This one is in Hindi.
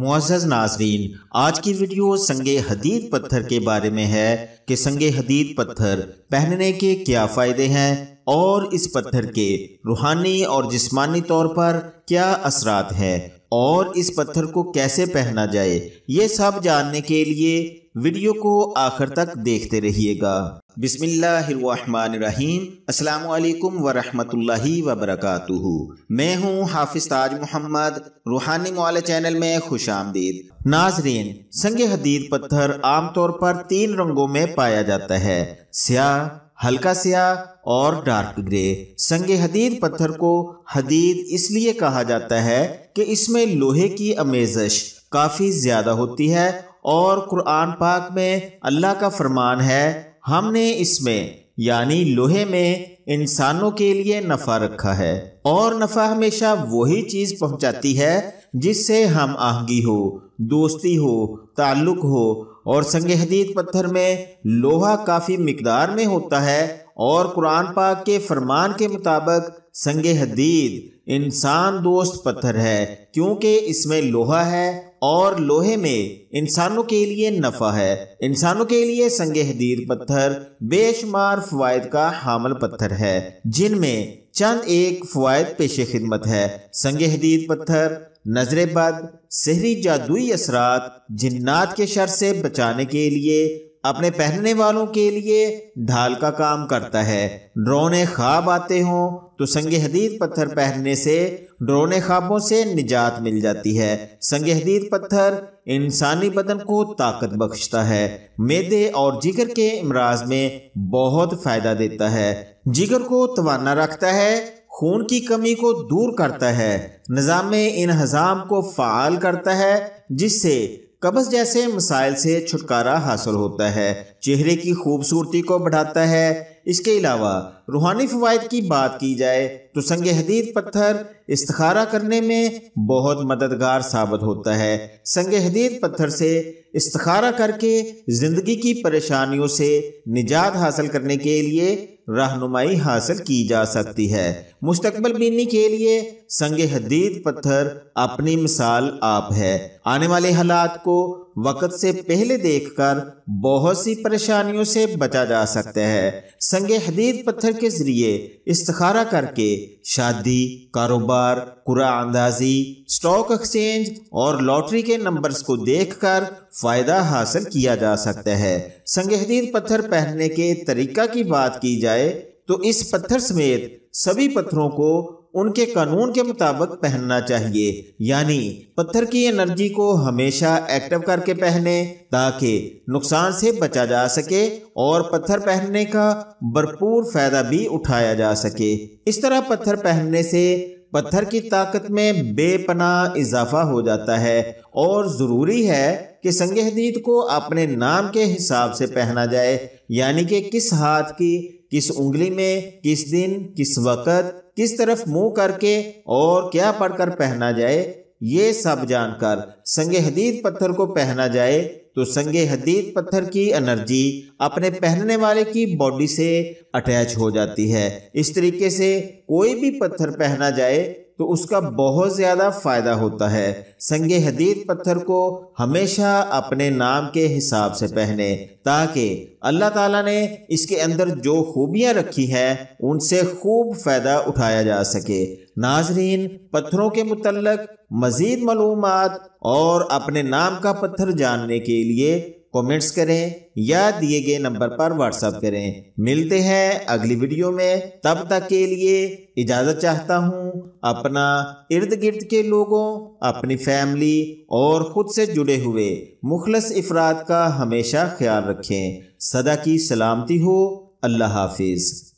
मुआजज नाजरीन आज की वीडियो संगे हदीद पत्थर के बारे में है कि संगे हदीद पत्थर पहनने के क्या फ़ायदे हैं और इस पत्थर के रूहानी और जिस्मानी तौर पर क्या असरात है और इस पत्थर को कैसे पहना जाए ये सब जानने के लिए वीडियो को आखिर तक देखते रहिएगा बिसमीम अल्लाम वरहमतुल्लाहि वबरकातुहु मैं हूँ हाफिज ताज मोहम्मद रूहानी मौल चैनल में खुश आमदीद नाजरीन संग हदीद पत्थर आमतौर पर तीन रंगों में पाया जाता है स्याह हल्का स्याह और डार्क ग्रे संग हदीद पत्थर को हदीद इसलिए कहा जाता है कि इसमें लोहे की अमेजश काफ़ी ज़्यादा होती है और कुरान पाक में अल्लाह का फरमान है हमने इसमें यानी लोहे में इंसानों के लिए नफा रखा है और नफा हमेशा वही चीज पहुंचाती है जिससे हम आहगी हो दोस्ती हो ताल्लुक हो और संग हदीद पत्थर में लोहा काफ़ी मकदार में होता है और कुरान पाक के फरमान के मुताबिक संग हदीद इंसान दोस्त पत्थर है क्योंकि इसमें लोहा है और लोहे में इंसानों के लिए नफ़ा है इंसानों के लिए संग हदीर पत्थर बेशुमार फवायद का हामल पत्थर है जिनमें चंद एक फवायद पेश खिदमत है संग हदीर पत्थर नजरे बद सहरी जादुई असरात जिन्नात के शर से बचाने के लिए अपने पहनने वालों के लिए ढाल का काम करता है ड्रोने ख्वाब आते हों तो संग हदीद पत्थर पहनने से ड्रोने ख्वाबों से निजात मिल जाती है संग हदीद पत्थर इंसानी बदन को ताकत बख्शता है मेदे और जिगर के अमराज में बहुत फ़ायदा देता है जिगर को तवाना रखता है खून की कमी को दूर करता है निज़ाम इन हजाम को फ़ाल करता है जिससे कब्ज जैसे मसाइल से छुटकारा हासिल होता है चेहरे की खूबसूरती को बढ़ाता है इसके अलावा रूहानी फ़वाद की बात की जाए तो संग हदीद पत्थर इस्तारा करने में बहुत मददगार साबित होता है संग हदीद पत्थर से इस्तारा करके ज़िंदगी की परेशानियों से निजात हासिल करने के लिए रहनुमाई हासिल की जा सकती है मुस्तकबल बीनी के लिए संग हदीद पत्थर अपनी मिसाल आप है आने वाले हालात को वक्त से पहले देखकर बहुत सी परेशानियों से बचा जा सकता है संग हदीद पत्थर के जरिए इस्तारा करके शादी कारोबार कुरा अंदाजी स्टॉक एक्सचेंज और लॉटरी के नंबर्स को देखकर फ़ायदा हासिल किया जा सकता है संग हदीद पत्थर पहनने के तरीका की बात की जाए तो इस पत्थर समेत सभी पत्थरों को उनके कानून के मुताबिक पहनना चाहिए यानी पत्थर की एनर्जी को हमेशा एक्टिव करके पहने ताकि नुकसान से बचा जा सके और पत्थर पहनने का भरपूर फायदा भी उठाया जा सके इस तरह पत्थर पहनने से पत्थर की ताकत में बेपना इजाफा हो जाता है और ज़रूरी है कि संग हदीद को अपने नाम के हिसाब से पहना जाए यानी कि किस हाथ की किस उंगली में किस दिन किस वक़्त किस तरफ मुंह करके और क्या पढ़कर पहना जाए ये सब जानकर संगे हदीद पत्थर को पहना जाए तो संगे हदीद पत्थर की एनर्जी अपने पहनने वाले की बॉडी से अटैच हो जाती है इस तरीके से कोई भी पत्थर पहना जाए तो उसका बहुत ज़्यादा फ़ायदा होता है संग हदीत पत्थर को हमेशा अपने नाम के हिसाब से पहने ताकि अल्लाह ताला ने इसके अंदर जो खूबियाँ रखी हैं उनसे खूब फ़ायदा उठाया जा सके नाजरीन पत्थरों के मुतलक मज़ीद मालूम और अपने नाम का पत्थर जानने के लिए कमेंट्स करें या दिए गए नंबर पर व्हाट्सएप करें मिलते हैं अगली वीडियो में तब तक के लिए इजाज़त चाहता हूँ अपना इर्द गिर्द के लोगों अपनी फैमिली और ख़ुद से जुड़े हुए मुखलस अफराद का हमेशा ख्याल रखें सदा की सलामती हो अल्लाह हाफिज़